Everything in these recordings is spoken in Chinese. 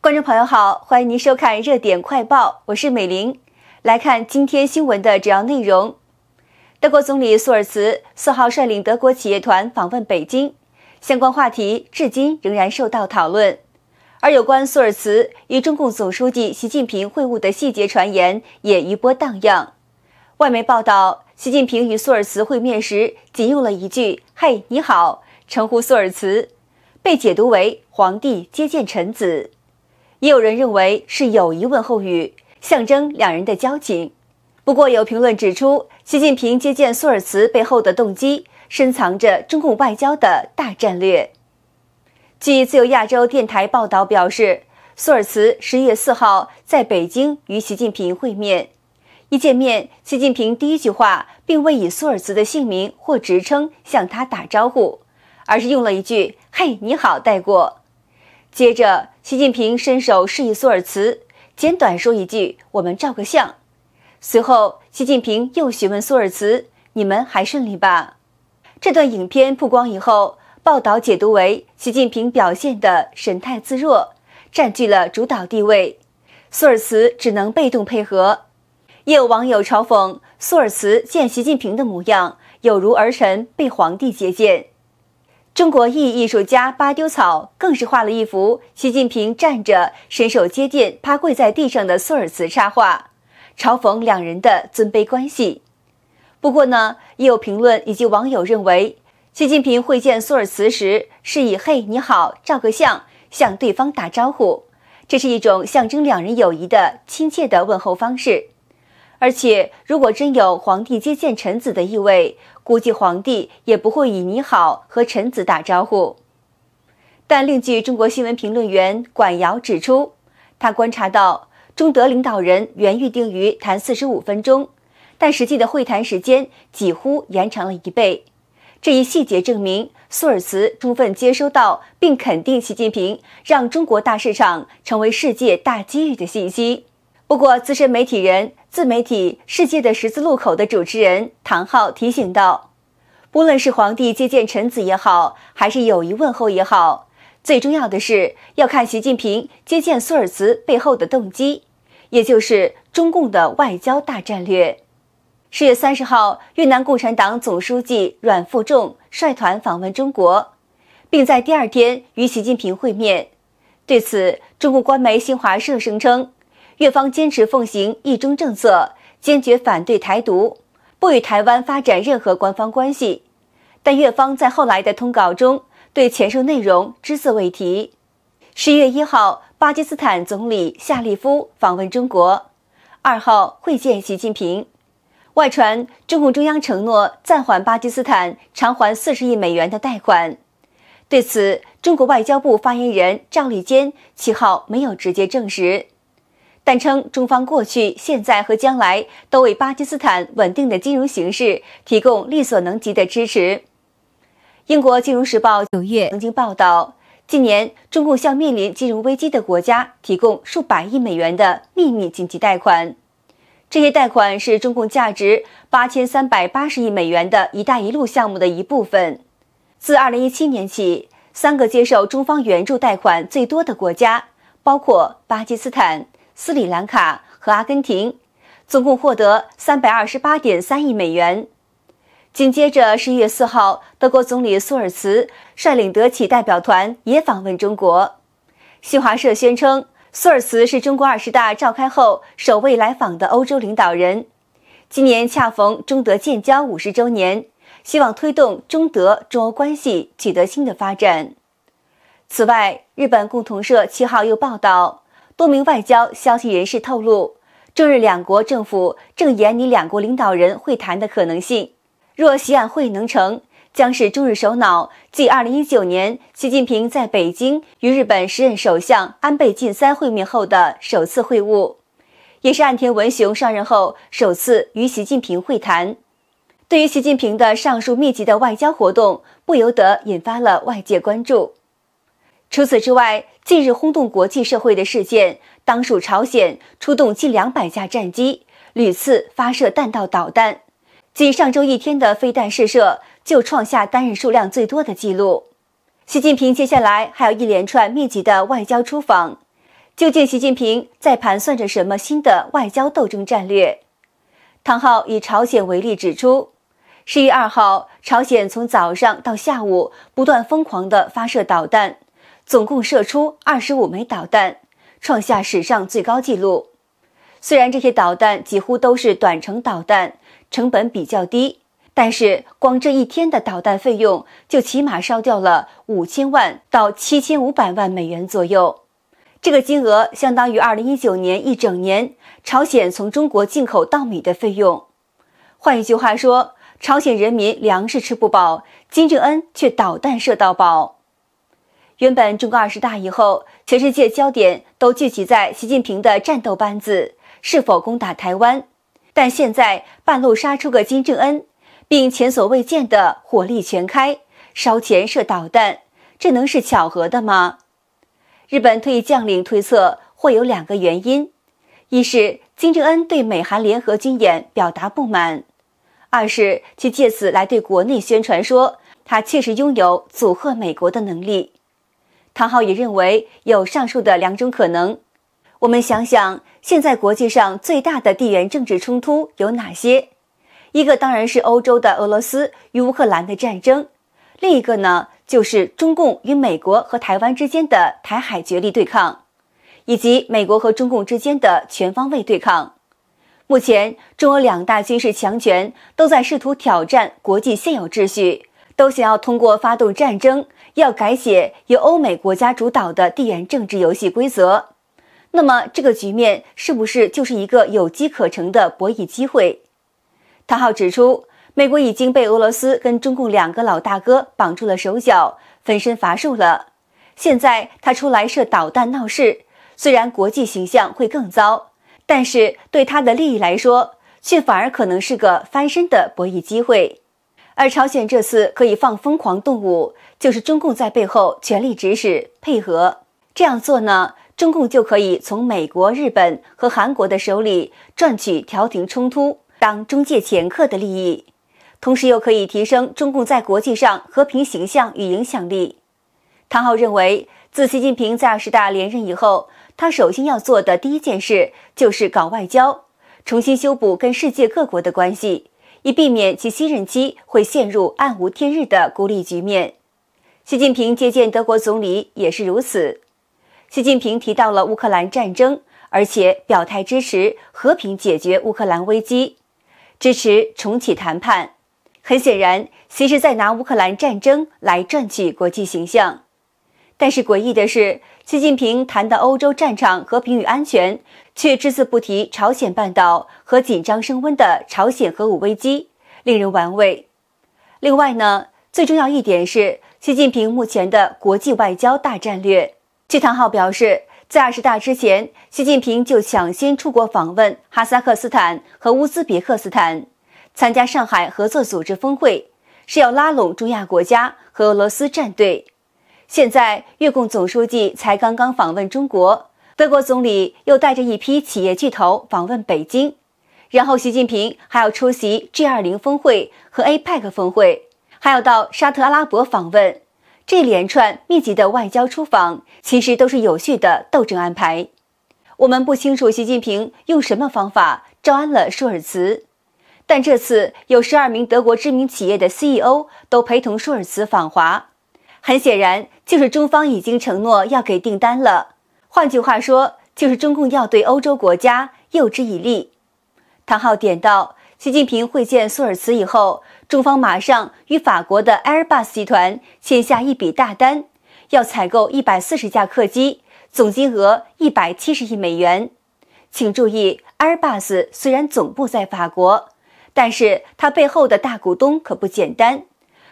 观众朋友好，欢迎您收看《热点快报》，我是美玲。来看今天新闻的主要内容：德国总理苏尔茨四号率领德国企业团访问北京，相关话题至今仍然受到讨论。而有关苏尔茨与中共总书记习近平会晤的细节传言也余波荡漾。外媒报道，习近平与苏尔茨会面时仅用了一句“嘿，你好”称呼苏尔茨，被解读为皇帝接见臣子。也有人认为是友谊问候语，象征两人的交情。不过有评论指出，习近平接见苏尔茨背后的动机，深藏着中共外交的大战略。据自由亚洲电台报道表示，苏尔茨十月四号在北京与习近平会面，一见面，习近平第一句话并未以苏尔茨的姓名或职称向他打招呼，而是用了一句“嘿，你好”带过。接着，习近平伸手示意苏尔茨，简短说一句：“我们照个相。”随后，习近平又询问苏尔茨：“你们还顺利吧？”这段影片曝光以后，报道解读为习近平表现的神态自若，占据了主导地位，苏尔茨只能被动配合。也有网友嘲讽苏尔茨见习近平的模样，有如儿臣被皇帝接见。中国艺艺术家巴丢草更是画了一幅习近平站着伸手接电趴跪在地上的苏尔茨插画，嘲讽两人的尊卑关系。不过呢，也有评论以及网友认为，习近平会见苏尔茨时是以“嘿，你好，照个相”向对方打招呼，这是一种象征两人友谊的亲切的问候方式。而且，如果真有皇帝接见臣子的意味。估计皇帝也不会以你好和臣子打招呼。但另据中国新闻评论员管瑶指出，他观察到中德领导人原预定于谈四十五分钟，但实际的会谈时间几乎延长了一倍。这一细节证明，苏尔茨充分接收到并肯定习近平让中国大市场成为世界大机遇的信息。不过，资深媒体人。自媒体世界的十字路口的主持人唐浩提醒道：“不论是皇帝接见臣子也好，还是友谊问候也好，最重要的是要看习近平接见苏尔茨背后的动机，也就是中共的外交大战略。”十月三十号，越南共产党总书记阮富仲率团访问中国，并在第二天与习近平会面。对此，中国官媒新华社声称。越方坚持奉行一中政策，坚决反对台独，不与台湾发展任何官方关系。但越方在后来的通稿中对前述内容只字未提。十一月一号，巴基斯坦总理夏利夫访问中国，二号会见习近平。外传中共中央承诺暂缓巴基斯坦偿还四十亿美元的贷款，对此，中国外交部发言人赵立坚七号没有直接证实。但称，中方过去、现在和将来都为巴基斯坦稳定的金融形势提供力所能及的支持。英国《金融时报》九月曾经报道，近年中共向面临金融危机的国家提供数百亿美元的秘密紧急贷款，这些贷款是中共价值八千三百八十亿美元的一带一路项目的一部分。自二零一七年起，三个接受中方援助贷款最多的国家包括巴基斯坦。斯里兰卡和阿根廷总共获得三百二十八点三亿美元。紧接着十一月四号，德国总理苏尔茨率领德企代表团也访问中国。新华社宣称，苏尔茨是中国二十大召开后首位来访的欧洲领导人。今年恰逢中德建交五十周年，希望推动中德中欧关系取得新的发展。此外，日本共同社七号又报道。多名外交消息人士透露，中日两国政府正研拟两国领导人会谈的可能性。若习安会能成，将是中日首脑继2019年习近平在北京与日本时任首相安倍晋三会面后的首次会晤，也是岸田文雄上任后首次与习近平会谈。对于习近平的上述密集的外交活动，不由得引发了外界关注。除此之外，近日轰动国际社会的事件，当属朝鲜出动近两百架战机，屡次发射弹道导弹。仅上周一天的飞弹试射，就创下单日数量最多的记录。习近平接下来还有一连串密集的外交出访，究竟习近平在盘算着什么新的外交斗争战略？唐浩以朝鲜为例指出，十一二号，朝鲜从早上到下午不断疯狂地发射导弹。总共射出二十五枚导弹，创下史上最高纪录。虽然这些导弹几乎都是短程导弹，成本比较低，但是光这一天的导弹费用就起码烧掉了五千万到七千五百万美元左右。这个金额相当于二零一九年一整年朝鲜从中国进口稻米的费用。换一句话说，朝鲜人民粮食吃不饱，金正恩却导弹射到饱。原本中国二十大以后，全世界焦点都聚集在习近平的战斗班子是否攻打台湾，但现在半路杀出个金正恩，并前所未见的火力全开，烧钱射导弹，这能是巧合的吗？日本退役将领推测，会有两个原因：一是金正恩对美韩联合军演表达不满；二是其借此来对国内宣传说，他确实拥有阻合美国的能力。唐浩也认为有上述的两种可能。我们想想，现在国际上最大的地缘政治冲突有哪些？一个当然是欧洲的俄罗斯与乌克兰的战争，另一个呢就是中共与美国和台湾之间的台海决力对抗，以及美国和中共之间的全方位对抗。目前，中俄两大军事强权都在试图挑战国际现有秩序，都想要通过发动战争。要改写由欧美国家主导的地缘政治游戏规则，那么这个局面是不是就是一个有机可乘的博弈机会？唐昊指出，美国已经被俄罗斯跟中共两个老大哥绑住了手脚，分身乏术了。现在他出来射导弹闹事，虽然国际形象会更糟，但是对他的利益来说，却反而可能是个翻身的博弈机会。而朝鲜这次可以放疯狂动物。就是中共在背后全力指使配合这样做呢，中共就可以从美国、日本和韩国的手里赚取调停冲突、当中介掮客的利益，同时又可以提升中共在国际上和平形象与影响力。唐昊认为，自习近平在二十大连任以后，他首先要做的第一件事就是搞外交，重新修补跟世界各国的关系，以避免其新任期会陷入暗无天日的孤立局面。习近平接见德国总理也是如此。习近平提到了乌克兰战争，而且表态支持和平解决乌克兰危机，支持重启谈判。很显然，其是在拿乌克兰战争来赚取国际形象。但是诡异的是，习近平谈的欧洲战场和平与安全，却只字不提朝鲜半岛和紧张升温的朝鲜核武危机，令人玩味。另外呢，最重要一点是。习近平目前的国际外交大战略，据唐浩表示，在二十大之前，习近平就抢先出国访问哈萨克斯坦和乌兹别克斯坦，参加上海合作组织峰会，是要拉拢中亚国家和俄罗斯战队。现在，越共总书记才刚刚访问中国，德国总理又带着一批企业巨头访问北京，然后习近平还要出席 G20 峰会和 APEC 峰会。还要到沙特阿拉伯访问，这连串密集的外交出访，其实都是有序的斗争安排。我们不清楚习近平用什么方法招安了舒尔茨，但这次有十二名德国知名企业的 CEO 都陪同舒尔茨访华，很显然就是中方已经承诺要给订单了。换句话说，就是中共要对欧洲国家诱之以利。唐昊点到。习近平会见苏尔茨以后，中方马上与法国的 Airbus 集团签下一笔大单，要采购一百四十架客机，总金额一百七十亿美元。请注意，Airbus 虽然总部在法国，但是它背后的大股东可不简单，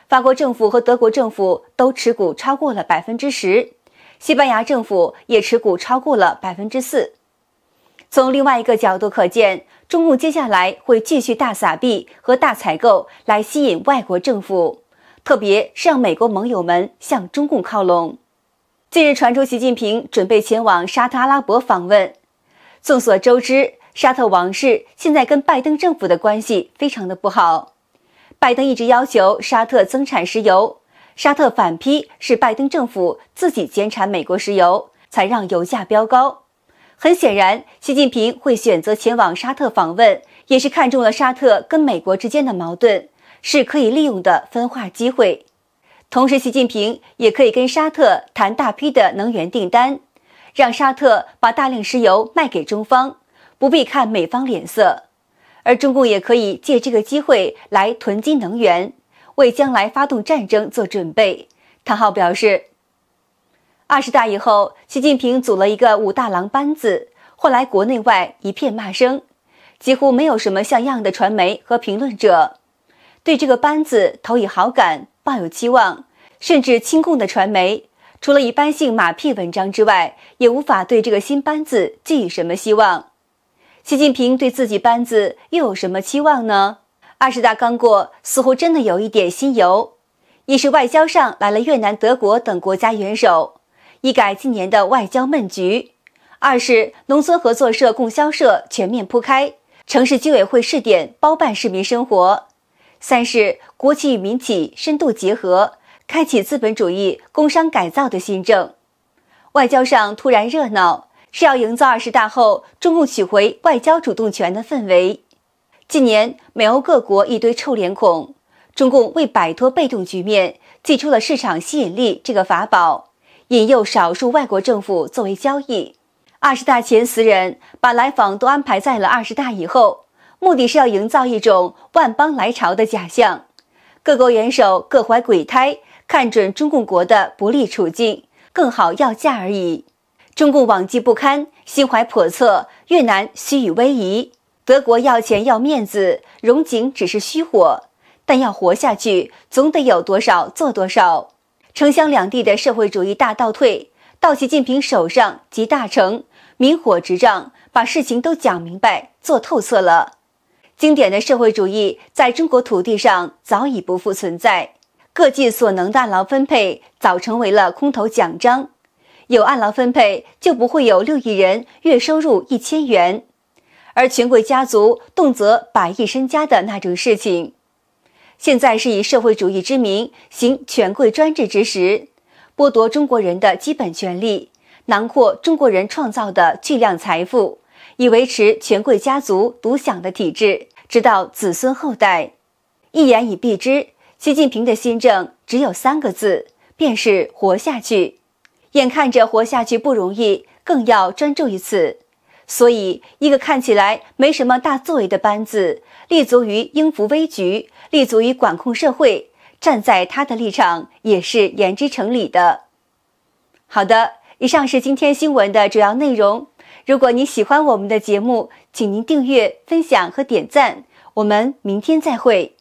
法国政府和德国政府都持股超过了百分之十，西班牙政府也持股超过了百分之四。从另外一个角度可见，中共接下来会继续大撒币和大采购来吸引外国政府，特别是让美国盟友们向中共靠拢。近日传出习近平准备前往沙特阿拉伯访问。众所周知，沙特王室现在跟拜登政府的关系非常的不好，拜登一直要求沙特增产石油，沙特反批是拜登政府自己减产美国石油，才让油价飙高。很显然，习近平会选择前往沙特访问，也是看中了沙特跟美国之间的矛盾是可以利用的分化机会。同时，习近平也可以跟沙特谈大批的能源订单，让沙特把大量石油卖给中方，不必看美方脸色。而中共也可以借这个机会来囤积能源，为将来发动战争做准备。唐昊表示。二十大以后，习近平组了一个武大郎班子，后来国内外一片骂声，几乎没有什么像样的传媒和评论者对这个班子投以好感、抱有期望，甚至亲共的传媒，除了一般性马屁文章之外，也无法对这个新班子寄予什么希望。习近平对自己班子又有什么期望呢？二十大刚过，似乎真的有一点新油，一是外交上来了越南、德国等国家元首。一改近年的外交闷局，二是农村合作社、供销社全面铺开，城市居委会试点包办市民生活；三是国企与民企深度结合，开启资本主义工商改造的新政。外交上突然热闹，是要营造二十大后中共取回外交主动权的氛围。近年美欧各国一堆臭脸孔，中共为摆脱被动局面，祭出了市场吸引力这个法宝。引诱少数外国政府作为交易。二十大前，十人把来访都安排在了二十大以后，目的是要营造一种万邦来朝的假象。各国元首各怀鬼胎，看准中共国的不利处境，更好要价而已。中共往绩不堪，心怀叵测。越南虚与委蛇，德国要钱要面子，荣景只是虚火，但要活下去，总得有多少做多少。城乡两地的社会主义大倒退，到习近平手上集大成，明火执仗，把事情都讲明白、做透彻了。经典的社会主义在中国土地上早已不复存在，各尽所能、按劳分配早成为了空头奖章。有按劳分配，就不会有六亿人月收入一千元，而权贵家族动辄百亿身家的那种事情。现在是以社会主义之名行权贵专制之实，剥夺中国人的基本权利，囊括中国人创造的巨量财富，以维持权贵家族独享的体制，直到子孙后代。一言以蔽之，习近平的新政只有三个字，便是活下去。眼看着活下去不容易，更要专注于此。所以，一个看起来没什么大作为的班子，立足于应付危局。立足于管控社会，站在他的立场也是言之成理的。好的，以上是今天新闻的主要内容。如果您喜欢我们的节目，请您订阅、分享和点赞。我们明天再会。